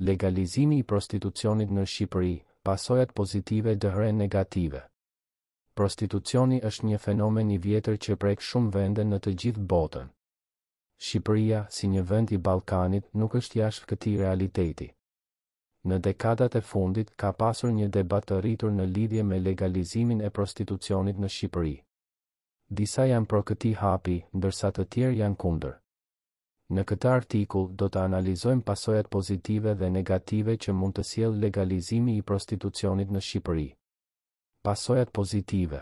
legalizimi i prostitucionit në Shqipëri, pasojat pozitive dhe hre negative. Prostitucioni është një fenomen i vjetër që prek shumë vende në të gjithë botën. Shqipëria, si një vend i Ballkanit, nuk është jashtë këtij realiteti. Në dekadat e fundit ka pasur një debat të rritur në lidhje me legalizimin e prostitucionit në Shqipëri. Disa janë pro këtij hapi, ndërsa të tjerë janë kundër. Në këtë artikull do të analizojmë pasojat pozitive dhe negative që mund të sjellë legalizimi i prostitucionit në Shqipëri. Pasojat pozitive.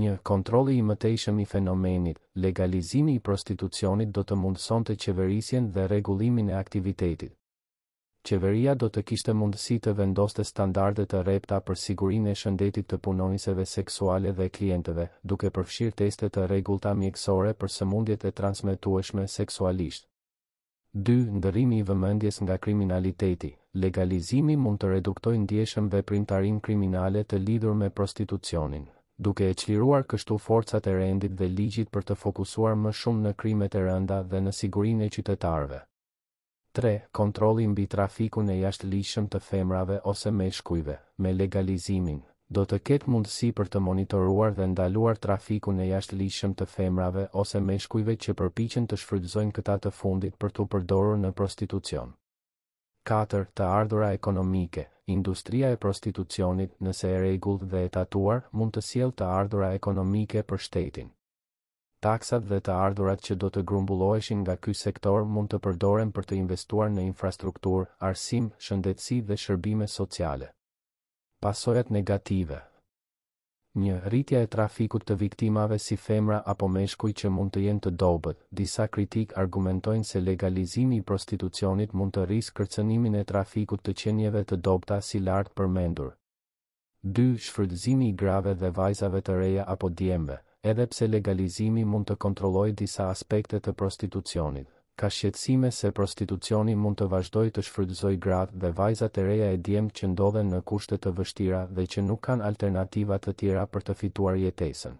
Një Kontroli i mëtejshëm i fenomenit, legalizimi i prostitucionit do të mundësonte qeverisjen dhe rregullimin e aktivitetit qeveria do të kishte mundësi të vendoste standarde të rrepta për sigurinë e shëndetit të punonjësve seksuale dhe klientëve, duke përfshirë teste të rregullta mjekësore për sëmundjet e transmetueshme seksualisht. 2. Ndërimi i vëmendjes nga kriminaliteti. Legalizimi mund të reduktojë ndjeshmën veprimtarin kriminale të lidhur me prostitucionin, duke e çliruar kështu forcat e rendit dhe ligjit për të fokusuar më shumë në krimet e rënda dhe në sigurinë e qytetarëve. 3. Kontrolli mbi trafikun e jashtë lishëm të femrave ose me shkujve, me legalizimin, do të ketë mundësi për të monitoruar dhe ndaluar trafikun e jashtë lishëm të femrave ose me shkujve që përpiqen të shfrydzojnë këta të fundit për të përdorur në prostitucion. 4. Të ardhura ekonomike, industria e prostitucionit nëse e regull dhe e tatuar mund të siel të ardhura ekonomike për shtetin taksat dhe të ardhurat që do të grumbulloheshin nga ky sektor mund të përdoren për të investuar në infrastrukturë, arsim, shëndetësi dhe shërbime sociale. Pasojat negative Një rritja e trafikut të viktimave si femra apo meshkuj që mund të jenë të dobët, disa kritik argumentojnë se legalizimi i prostitucionit mund të rrisë kërcënimin e trafikut të qenjeve të dobëta si lartë përmendur. 2. Shfrytëzimi i grave dhe vajzave të reja apo djemve, edhe pse legalizimi mund të kontrolloj disa aspekte të prostitucionit. Ka shqetsime se prostitucioni mund të vazhdoj të shfrydzoj grad dhe vajzat e reja e djem që ndodhen në kushtet të vështira dhe që nuk kanë alternativat të tjera për të fituar jetesën.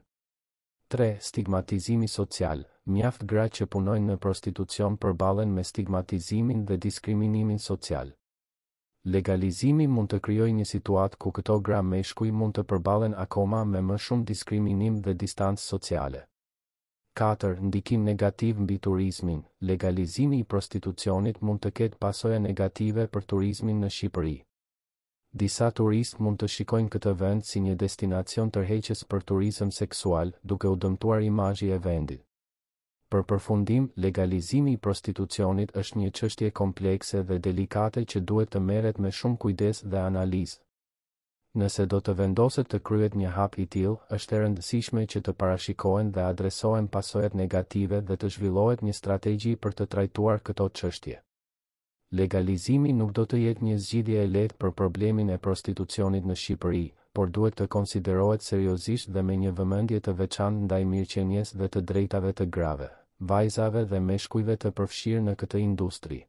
3. Stigmatizimi social Mjaft grad që punojnë në prostitucion përbalen me stigmatizimin dhe diskriminimin social. Legalizimi mund të kryoj një situat ku këto gra me shkuj mund të përbalen akoma me më shumë diskriminim dhe distancë sociale. 4. Ndikim negativ mbi turizmin Legalizimi i prostitucionit mund të ketë pasoja negative për turizmin në Shqipëri. Disa turist mund të shikojnë këtë vend si një destinacion tërheqës për turizm seksual duke u dëmtuar imajji e vendit për përfundim, legalizimi i prostitucionit është një qështje komplekse dhe delikate që duhet të meret me shumë kujdes dhe analiz. Nëse do të vendoset të kryet një hap i tilë, është e rëndësishme që të parashikohen dhe adresohen pasojet negative dhe të zhvillohet një strategji për të trajtuar këto qështje. Legalizimi nuk do të jetë një zgjidje e lehtë për problemin e prostitucionit në Shqipëri, por duhet të konsiderohet seriozisht dhe me një vëmendje të veçantë ndaj mirëqenies dhe të drejtave të grave vajzave dhe meshkujve të përfshirë në këtë industri.